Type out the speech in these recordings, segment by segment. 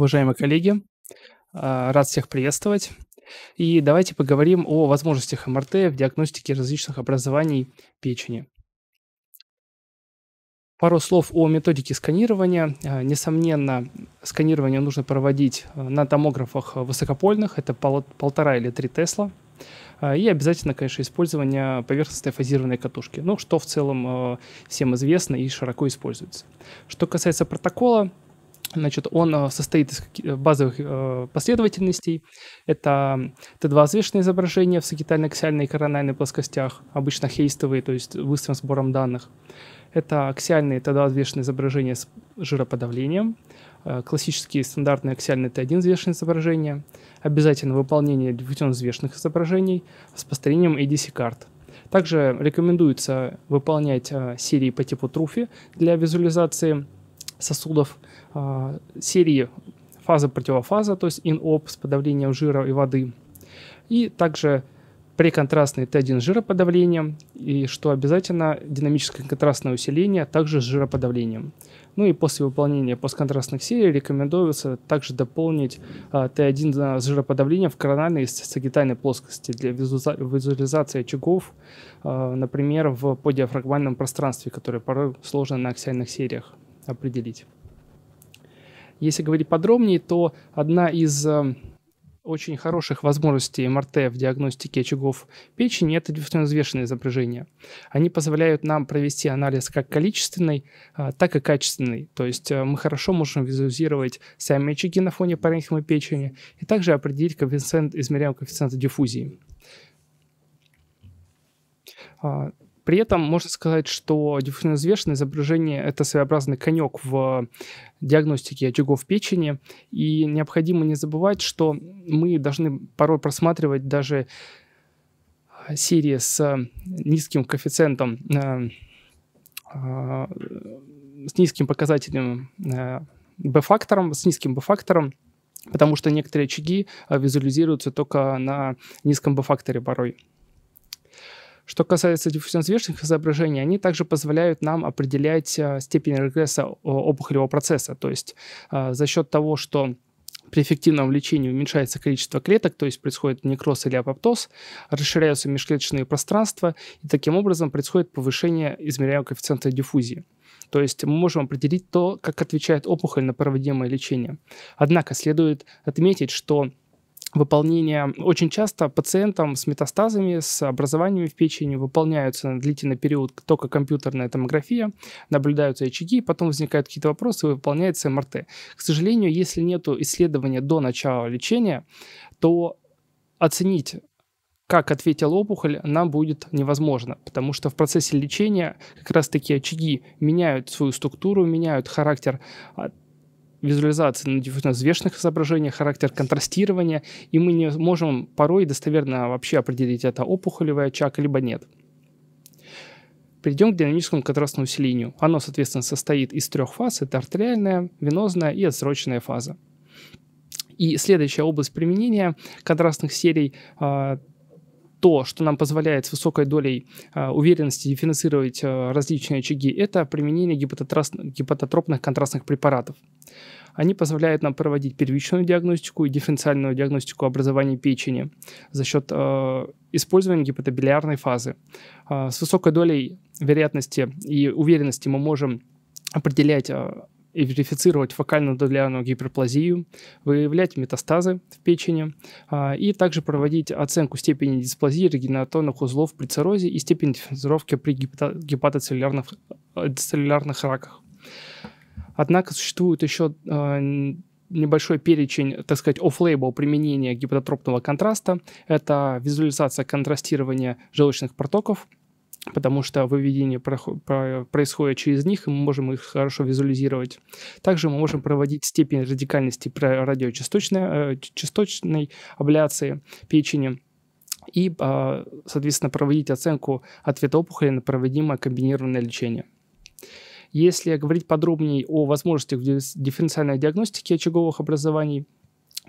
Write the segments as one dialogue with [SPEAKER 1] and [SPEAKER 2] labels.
[SPEAKER 1] уважаемые коллеги. А, рад всех приветствовать. И давайте поговорим о возможностях МРТ в диагностике различных образований печени. Пару слов о методике сканирования. А, несомненно, сканирование нужно проводить а, на томографах высокопольных, это полтора или три Тесла. И обязательно, конечно, использование поверхностной фазированной катушки, ну, что в целом всем известно и широко используется. Что касается протокола, Значит, он э, состоит из э, базовых э, последовательностей. Это Т2-взвешенные изображения в сагитально-аксиальной и корональной плоскостях, обычно хейстовые, то есть быстрым сбором данных. Это аксиальные Т2-взвешенные изображения с жироподавлением, классические стандартные аксиальные Т1 взвешенные изображения, обязательно выполнение диффузионно взвешенных изображений с построением ADC-карт. Также рекомендуется выполнять серии по типу Труфи для визуализации сосудов – а, серии фаза-противофаза, то есть ин-оп с подавлением жира и воды, и также преконтрастный Т1 жироподавлением, и что обязательно динамическое контрастное усиление также с жироподавлением. Ну и после выполнения постконтрастных серий рекомендуется также дополнить а, Т1 а, с жироподавлением в корональной и сагитальной плоскости для визуализации очагов, а, например, в подиафрагмальном пространстве, которое порой сложно на аксиальных сериях определить. Если говорить подробнее, то одна из э, очень хороших возможностей МРТ в диагностике очагов печени – это взвешенные изображения. Они позволяют нам провести анализ как количественный, э, так и качественный. То есть э, мы хорошо можем визуализировать сами очаги на фоне паренхимы печени и также определить коэффициент, измеряем коэффициент диффузии. А, при этом можно сказать, что диффузно взвешенное изображение – это своеобразный конек в диагностике очагов печени, и необходимо не забывать, что мы должны порой просматривать даже э, серии с э, низким коэффициентом, э, с низким показателем B-фактором, с низким B-фактором, потому что некоторые очаги визуализируются только на низком B-факторе порой. Что касается диффузионно-свечных изображений, они также позволяют нам определять э, степень регресса опухолевого процесса. То есть э, за счет того, что при эффективном лечении уменьшается количество клеток, то есть происходит некроз или апоптоз, расширяются межклеточные пространства, и таким образом происходит повышение измеряемого коэффициента диффузии. То есть мы можем определить то, как отвечает опухоль на проводимое лечение. Однако следует отметить, что выполнения. Очень часто пациентам с метастазами, с образованиями в печени выполняются на длительный период только компьютерная томография, наблюдаются очаги, потом возникают какие-то вопросы, выполняется МРТ. К сожалению, если нет исследования до начала лечения, то оценить как ответила опухоль, нам будет невозможно, потому что в процессе лечения как раз-таки очаги меняют свою структуру, меняют характер а визуализации ну, типа, на диффузно-взвешенных соображениях, характер контрастирования, и мы не можем порой достоверно вообще определить, это опухолевый очаг либо нет. Перейдем к динамическому контрастному усилению. Оно, соответственно, состоит из трех фаз. Это артериальная, венозная и отсроченная фаза. И следующая область применения контрастных серий а, то, что нам позволяет с высокой долей а, уверенности дифференцировать а, различные очаги, это применение гипототропных контрастных препаратов. Они позволяют нам проводить первичную диагностику и дифференциальную диагностику образования печени за счет э, использования гипотобилиарной фазы. Э, с высокой долей вероятности и уверенности мы можем определять э, и верифицировать фокально-долярную гиперплазию, выявлять метастазы в печени а, и также проводить оценку степени дисплазии регенератонных узлов при циррозе и степени дифференцировки при гипото- гепатоцеллюлярных, э, раках. Однако существует еще а, небольшой перечень, так сказать, оффлейбл применения гипототропного контраста. Это визуализация контрастирования желчных протоков, потому что выведение происходит через них, и мы можем их хорошо визуализировать. Также мы можем проводить степень радикальности радиочастотной э, частотной абляции печени и, а, соответственно, проводить оценку ответа опухоли на проводимое комбинированное лечение. Если говорить подробнее о возможностях дифференциальной диагностики очаговых образований,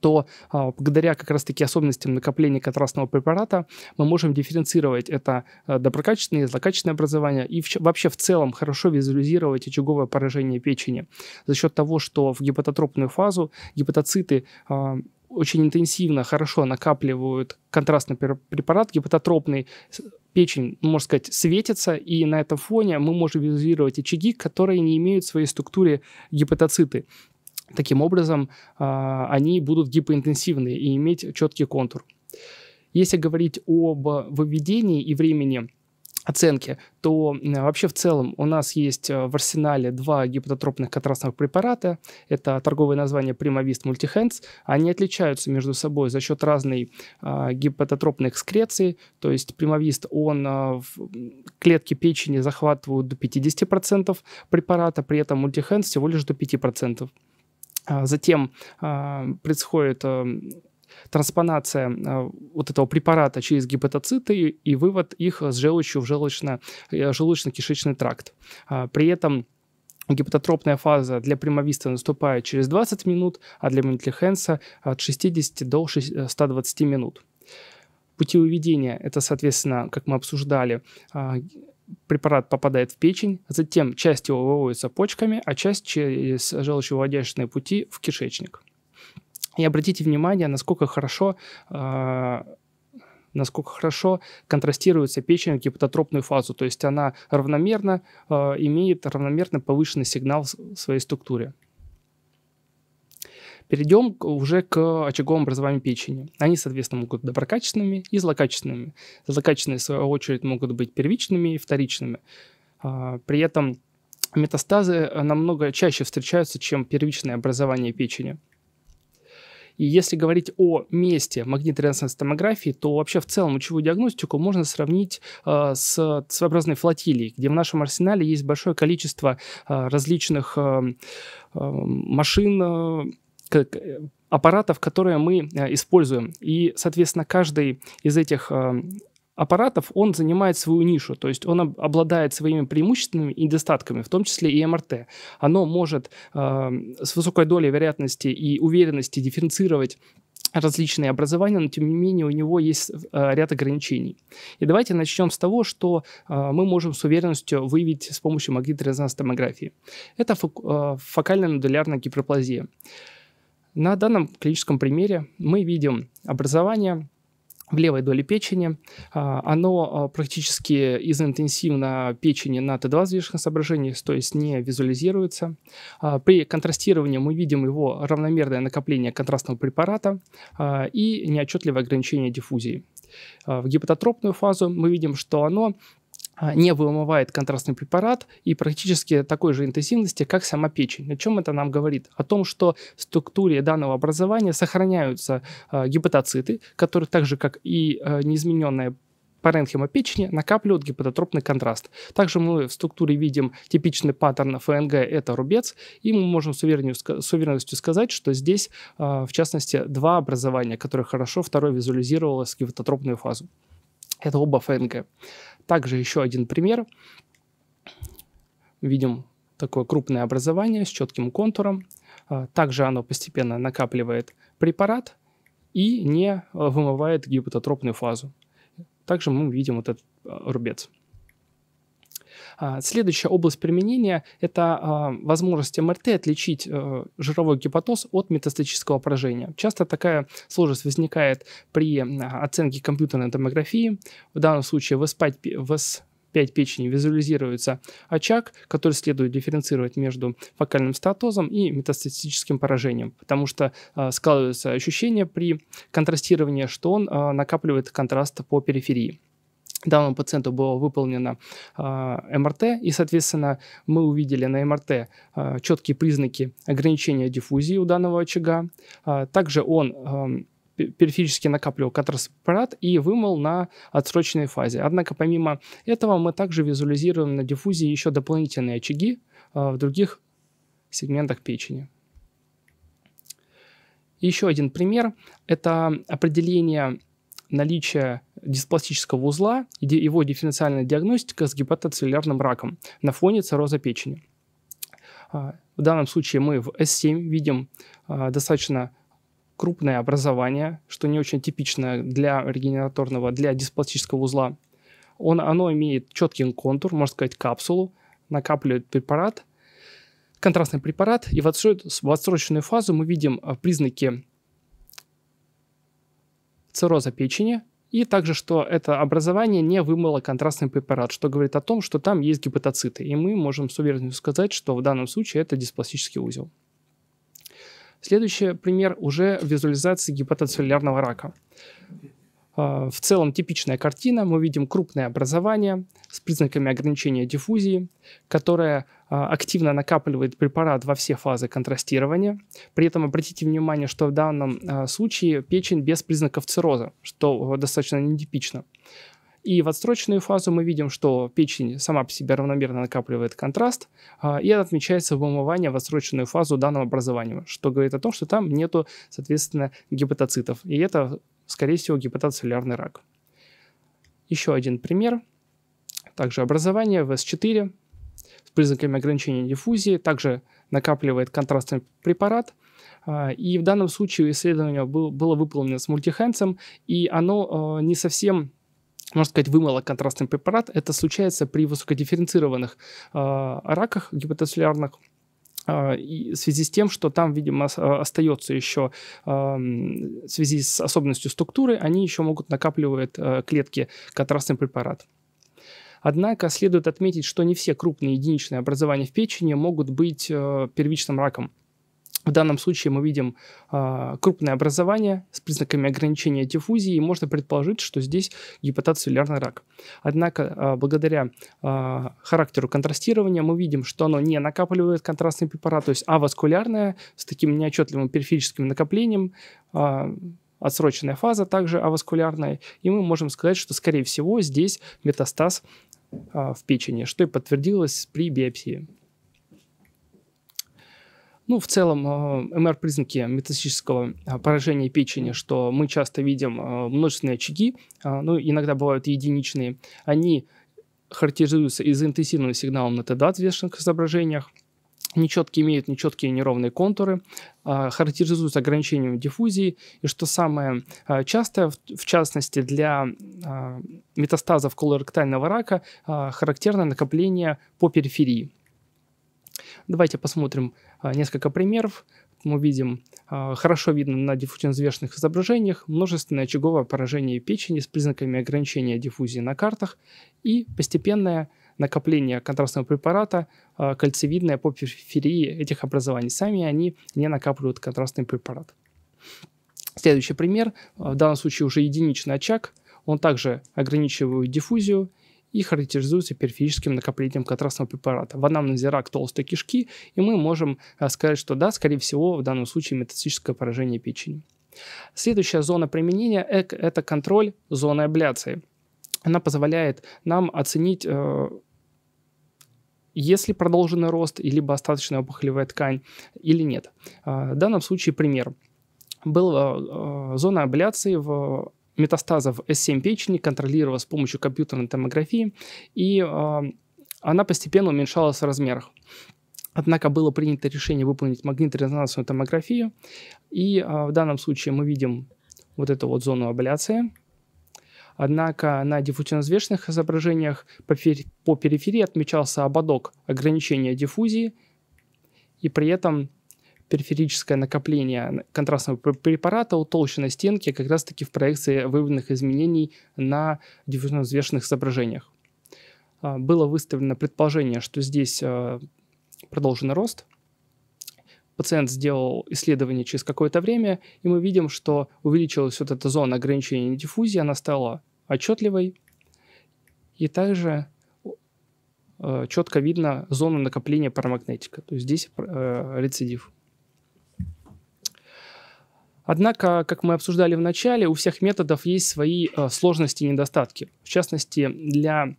[SPEAKER 1] то а, благодаря как раз-таки особенностям накопления контрастного препарата мы можем дифференцировать это э, доброкачественное и злокачественное образование и в, вообще в целом хорошо визуализировать очаговое поражение печени за счет того, что в гепатотропную фазу гепатоциты а, очень интенсивно, хорошо накапливают контрастный препарат гепатотропный, печень, ну, можно сказать, светится, и на этом фоне мы можем визуализировать очаги, которые не имеют в своей структуре гепатоциты. Таким образом, а, они будут гипоинтенсивные и иметь четкий контур. Если говорить об выведении и времени, оценки, то вообще в целом у нас есть э, в арсенале два гипототропных контрастных препарата. Это торговое название Primavist Multihands. Они отличаются между собой за счет разной а, гипототропной экскреции. То есть Primavist, он а, в клетки печени захватывают до 50% препарата, при этом Multihands всего лишь до 5%. А затем а, происходит а, транспонация э, вот этого препарата через гепатоциты и вывод их с желчью в желудочно, э, желудочно-кишечный тракт. А, при этом Гепатотропная фаза для прямовиста наступает через 20 минут, а для Ментлихенса от 60 до 120 э, минут. Пути выведения – это, соответственно, как мы обсуждали, а, препарат попадает в печень, затем часть его выводится почками, а часть через желчевыводящие пути в кишечник. И обратите внимание, насколько хорошо э, насколько хорошо контрастируется печень в гипототропную фазу. То есть она равномерно э, имеет равномерно повышенный сигнал в своей структуре. Перейдем уже к очаговым образованиям печени. Они, соответственно, могут быть доброкачественными и злокачественными. Злокачественные, в свою очередь, могут быть первичными и вторичными. А, при этом метастазы намного чаще встречаются, чем первичное образование печени. И если говорить о месте магнитно-резонансной томографии, то вообще в целом лучевую диагностику можно сравнить э, с своеобразной флотилией, где в нашем арсенале есть большое количество э, различных э, э машин, э, аппаратов, которые мы э, используем. И, соответственно, каждый из этих аппаратов, он занимает свою нишу, то есть он обладает своими преимуществами и недостатками, в том числе и МРТ. Оно может э, с высокой долей вероятности и уверенности дифференцировать различные образования, но тем не менее у него есть э, ряд ограничений. И давайте начнем с того, что э, мы можем с уверенностью выявить с помощью магнитно-резонансной томографии. Это фок- э, фокальная нодулярная гиперплазия. На данном клиническом примере мы видим образование в левой доле печени. А, оно а, практически изинтенсивно печени на Т2 взвешенных соображений, то есть не визуализируется. А, при контрастировании мы видим его равномерное накопление контрастного препарата и неотчетливое ограничение диффузии. В гипототропную фазу мы видим, что оно а, не вымывает контрастный препарат и практически такой же интенсивности, как сама печень. О чем это нам говорит? О том, что в структуре данного образования сохраняются э, гепатоциты, которые так же, как и э, а, неизмененная паренхима печени накапливают гепатотропный контраст. Также мы в структуре видим типичный паттерн ФНГ – это рубец, и мы можем с уверенностью, с уверенностью сказать, что здесь, в частности, два образования, которые хорошо второй визуализировалось гепатотропную фазу. Это оба ФНГ. Также еще один пример. Видим такое крупное образование с четким контуром. А, также оно постепенно накапливает препарат и не а, вымывает гипототропную фазу. Также мы видим вот этот а, рубец. А, следующая область применения – это а, возможность МРТ отличить э, жировой гепатоз от метастатического поражения. Часто такая сложность возникает при а, оценке компьютерной томографии. В данном случае в ВС 5 печени визуализируется очаг, который следует дифференцировать между фокальным статозом и метастатическим поражением, потому что э, складывается ощущение при контрастировании, что он э, накапливает контраст по периферии данному пациенту было выполнено э, МРТ, и, соответственно, мы увидели на МРТ э, а, четкие признаки ограничения диффузии у данного очага. Э, также он периферически накапливал катарсепарат и вымыл на отсроченной фазе. Однако помимо этого мы также визуализируем на диффузии еще дополнительные очаги в других сегментах печени. Еще один пример – это определение наличия диспластического узла и его дифференциальная диагностика с гепатоцеллярным раком на фоне цирроза печени. А, в данном случае мы в S7 видим а, достаточно крупное образование, что не очень типично для регенераторного, для диспластического узла. Он, оно имеет четкий контур, можно сказать, капсулу, накапливает препарат, контрастный препарат, и в отсроченную фазу мы видим а, признаки цирроза печени, и также, что это образование не вымыло контрастный препарат, что говорит о том, что там есть гепатоциты. И мы можем с уверенностью сказать, что в данном случае это диспластический узел. Следующий пример уже визуализации гепатоцеллярного рака. А, в целом типичная картина. Мы видим крупное образование с признаками ограничения диффузии, которое а, активно накапливает препарат во все фазы контрастирования. При этом обратите внимание, что в данном а, случае печень без признаков цирроза, что э, достаточно нетипично. И в отсроченную фазу мы видим, что печень сама по себе равномерно накапливает контраст, и отмечается вымывание в отсроченную фазу данного образования, что говорит о том, что там нету, соответственно, гепатоцитов. И это скорее всего, гепатоцеллярный рак. Еще один пример. Также образование в С4 с признаками ограничения диффузии. Также накапливает контрастный препарат. А, и в данном случае исследование было выполнено с мультихенцем, и оно а, не совсем можно сказать, вымыло контрастный препарат. Это случается при высокодифференцированных а, раках гепатоцеллярных, а, и в связи с тем, что там, видимо, а, остается еще в связи с особенностью структуры, они еще могут накапливать э, клетки контрастный препарат. Однако следует отметить, что не все крупные единичные образования в печени могут быть э, первичным раком. В данном случае мы видим э, крупное образование с признаками ограничения диффузии, и можно предположить, что здесь гепатоцеллярный рак. Однако, э, благодаря э, характеру контрастирования, мы видим, что оно не накапливает контрастный препарат, то есть аваскулярное с таким неотчетливым периферическим накоплением, э, отсроченная фаза также аваскулярная, и мы можем сказать, что, скорее всего, здесь метастаз э, в печени, что и подтвердилось при биопсии. Ну, в целом, э, МР-признаки метастатического а, поражения печени, что мы часто видим э, множественные очаги, а, ну, иногда бывают единичные, они характеризуются из-за интенсивного на Т2 отвешенных изображениях, нечеткие имеют нечеткие неровные контуры, а, характеризуются ограничением диффузии, и что самое частое, в частности для метастазов колоректального рака, характерное накопление по периферии. Давайте посмотрим а, несколько примеров. Мы видим, а, хорошо видно на диффузионно-взвешенных изображениях множественное очаговое поражение печени с признаками ограничения диффузии на картах и постепенное накопление контрастного препарата а, кольцевидное по периферии этих образований. Сами они не накапливают контрастный препарат. Следующий пример, в данном случае уже единичный очаг, он также ограничивает диффузию – и характеризуется периферическим накоплением контрастного препарата. В анамнезе рак толстой кишки, и мы можем э, сказать, что да, скорее всего, в данном случае метастатическое поражение печени. Следующая зона применения – это контроль зоны абляции. Она позволяет нам оценить э, если продолженный рост, либо остаточная опухолевая ткань, или нет. Э, в данном случае пример. Была зона абляции в метастазов S7 печени контролировала с помощью компьютерной томографии, и э, она постепенно уменьшалась в размерах. Однако было принято решение выполнить магнитно-резонансную томографию, и э, в данном случае мы видим вот эту вот зону абляции. Однако на диффузионно-взвешенных изображениях по, по периферии отмечался ободок ограничения диффузии, и при этом периферическое накопление контрастного препарата утолщенной стенки как раз-таки в проекции выявленных изменений на диффузно взвешенных изображениях. А, было выставлено предположение, что здесь а, продолжен рост. Пациент сделал исследование через какое-то время, и мы видим, что увеличилась вот эта зона ограничения диффузии, она стала отчетливой, и также а, четко видно зону накопления парамагнетика. То есть здесь э, рецидив. Однако, как мы обсуждали в начале, у всех методов есть свои э, сложности и недостатки. В частности, для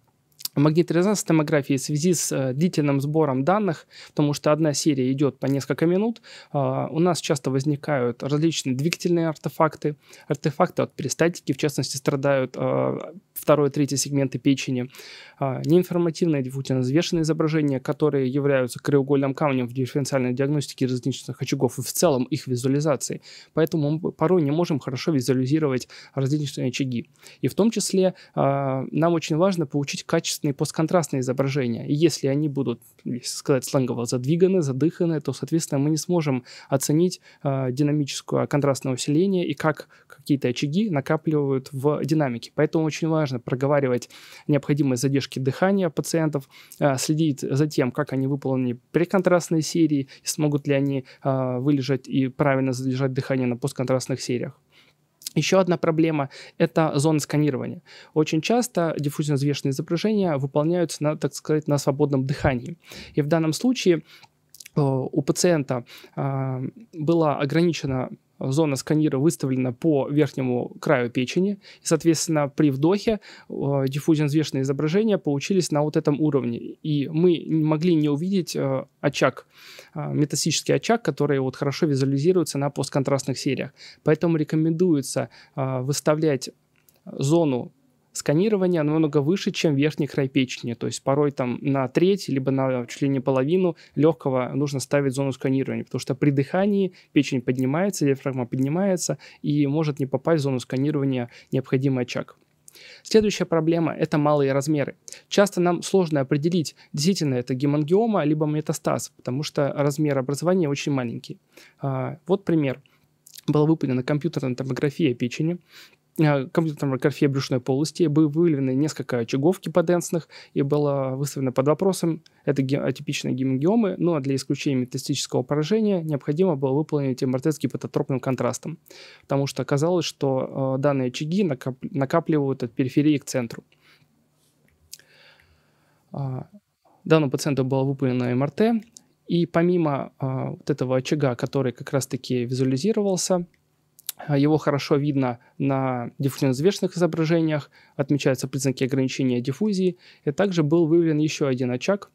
[SPEAKER 1] магнитно-резонансной томографии в связи с э, длительным сбором данных, потому что одна серия идет по несколько минут, э, у нас часто возникают различные двигательные артефакты. Артефакты от перистальтики, в частности, страдают. Э, второй, третий сегменты печени, а, неинформативное диффутивно-взвешенное изображение, которые являются краеугольным камнем в дифференциальной диагностике различных очагов и в целом их визуализации. Поэтому мы порой не можем хорошо визуализировать различные очаги. И в том числе а, нам очень важно получить качественные постконтрастные изображения. И если они будут, если сказать сленгово, задвиганы, задыханы, то, соответственно, мы не сможем оценить а, динамическое контрастное усиление и как какие-то очаги накапливают в динамике. Поэтому очень важно важно проговаривать необходимые задержки дыхания пациентов, э, следить за тем, как они выполнены при контрастной серии, смогут ли они э, вылежать и правильно задержать дыхание на постконтрастных сериях. Еще одна проблема – это зона сканирования. Очень часто диффузно звешенные изображения выполняются, на, так сказать, на свободном дыхании. И в данном случае э, у пациента была ограничена зона сканира выставлена по верхнему краю печени. И, соответственно, при вдохе э, диффузион взвешенные изображения получились на вот этом уровне. И мы не могли не увидеть э, очаг, э, метастический очаг, который вот хорошо визуализируется на постконтрастных сериях. Поэтому рекомендуется э, выставлять зону сканирования намного выше, чем верхний край печени. То есть порой там на треть, либо на чуть ли не половину легкого нужно ставить зону сканирования, потому что при дыхании печень поднимается, диафрагма поднимается и может не попасть в зону сканирования необходимый очаг. Следующая проблема – это малые размеры. Часто нам сложно определить, действительно это гемангиома либо метастаз, потому что размер образования очень маленький. А, вот пример. Была выполнена компьютерная томография печени. Э, компьютерной микрофии брюшной полости были выявлены несколько очагов гиподенсных и было выставлено под вопросом, это атипичные гемангиомы, но для исключения метастического поражения необходимо было выполнить МРТ с гипототропным контрастом, потому что оказалось, что э, данные очаги накап накапливают от периферии к центру. А, данному пациенту было выполнено МРТ, и помимо а, вот этого очага, который как раз-таки визуализировался, а, его хорошо видно на диффузно-извешенных изображениях, отмечаются признаки ограничения диффузии, и также был выявлен еще один очаг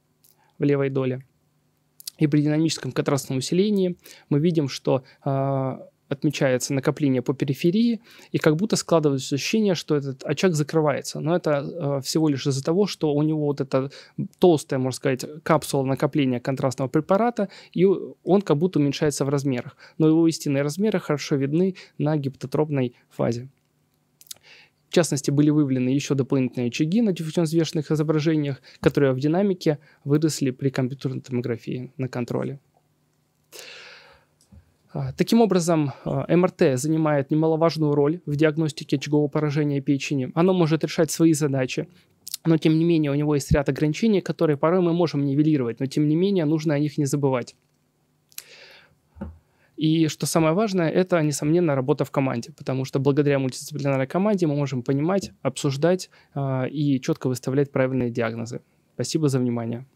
[SPEAKER 1] в левой доле. И при динамическом контрастном усилении мы видим, что а, отмечается накопление по периферии, и как будто складывается ощущение, что этот очаг закрывается. Но это э, всего лишь из-за того, что у него вот эта толстая, можно сказать, капсула накопления контрастного препарата, и он как будто уменьшается в размерах. Но его истинные размеры хорошо видны на гипототропной фазе. В частности, были выявлены еще дополнительные очаги на диффузионно-взвешенных изображениях, которые в динамике выросли при компьютерной томографии на контроле. А, таким образом, а, МРТ занимает немаловажную роль в диагностике очагового поражения печени. Оно может решать свои задачи, но тем не менее у него есть ряд ограничений, которые порой мы можем нивелировать, но тем не менее нужно о них не забывать. И что самое важное, это, несомненно, работа в команде, потому что благодаря мультидисциплинарной команде мы можем понимать, обсуждать э, и четко выставлять правильные диагнозы. Спасибо за внимание.